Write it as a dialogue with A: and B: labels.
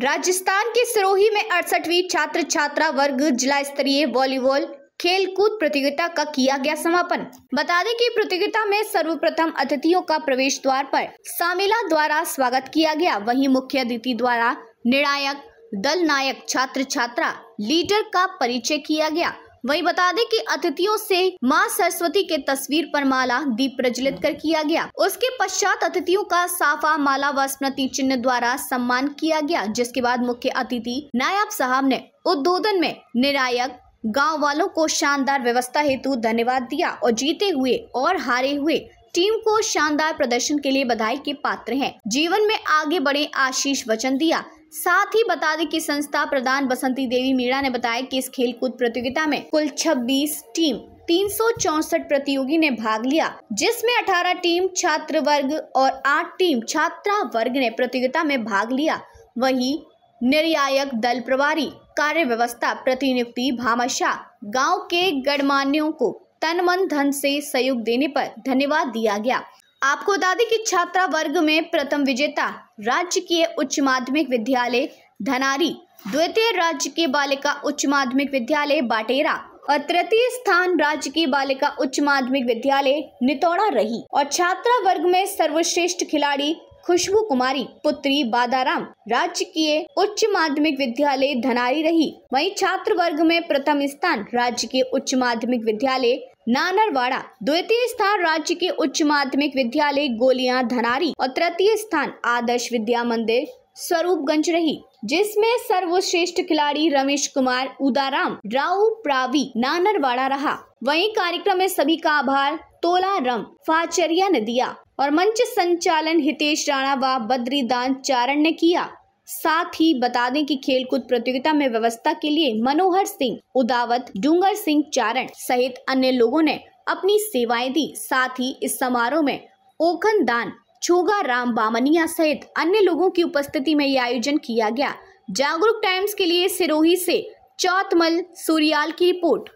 A: राजस्थान के सिरोही में अड़सठवीं छात्र छात्रा वर्ग जिला स्तरीय वॉलीबॉल खेलकूद प्रतियोगिता का किया गया समापन बता दें कि प्रतियोगिता में सर्वप्रथम अतिथियों का प्रवेश द्वार पर सामिला द्वारा स्वागत किया गया वहीं मुख्य अतिथि द्वारा निर्णायक दल नायक छात्र छात्रा लीडर का परिचय किया गया वहीं बता दें कि अतिथियों से मां सरस्वती के तस्वीर पर माला दीप प्रज्वलित कर किया गया उसके पश्चात अतिथियों का साफा माला व स्मृति चिन्ह द्वारा सम्मान किया गया जिसके बाद मुख्य अतिथि नायब साहब ने उद्बोधन में निरायक गाँव वालों को शानदार व्यवस्था हेतु धन्यवाद दिया और जीते हुए और हारे हुए टीम को शानदार प्रदर्शन के लिए बधाई के पात्र हैं जीवन में आगे बढ़े आशीष वचन दिया साथ ही बता दें कि संस्था प्रधान बसंती देवी मीणा ने बताया कि इस खेलकूद प्रतियोगिता में कुल 26 टीम तीन प्रतियोगी ने भाग लिया जिसमें 18 टीम छात्र वर्ग और 8 टीम छात्रा वर्ग ने प्रतियोगिता में भाग लिया वहीं निर्यायक दल प्रभारी कार्य व्यवस्था प्रतिनियुक्ति भामाशाह गांव के गणमान्यों को तन मन धन से सहयोग देने पर धन्यवाद दिया गया आपको बता दें कि छात्रा वर्ग में प्रथम विजेता राज्य की उच्च माध्यमिक विद्यालय धनारी द्वितीय राज्य के बालिका उच्च माध्यमिक विद्यालय बाटेरा और तृतीय स्थान राज्य की बालिका उच्च माध्यमिक विद्यालय नितौड़ा रही और छात्रा वर्ग में सर्वश्रेष्ठ खिलाड़ी खुशबू कुमारी पुत्री बादाराम राज्य की उच्च माध्यमिक विद्यालय धनारी रही वहीं छात्र वर्ग में प्रथम स्थान राज्य के उच्च माध्यमिक विद्यालय नानरवाड़ा द्वितीय स्थान राज्य के उच्च माध्यमिक विद्यालय गोलियां धनारी और तृतीय स्थान आदर्श विद्या मंदिर स्वरूपगंज रही जिसमें सर्वश्रेष्ठ खिलाड़ी रमेश कुमार उदाराम राव प्रावी नानरवाड़ा रहा वहीं कार्यक्रम में सभी का आभार तोला रम फाचरिया ने दिया और मंच संचालन हितेश राणा व बद्रीदान चारण ने किया साथ ही बता दें कि खेलकूद प्रतियोगिता में व्यवस्था के लिए मनोहर सिंह उदावत डूंगर सिंह चारण सहित अन्य लोगों ने अपनी सेवाएं दी साथ ही इस समारोह में ओखन दान छोगा राम बामनिया सहित अन्य लोगों की उपस्थिति में यह आयोजन किया गया जागरूक टाइम्स के लिए सिरोही से चौतमल सूर्याल की रिपोर्ट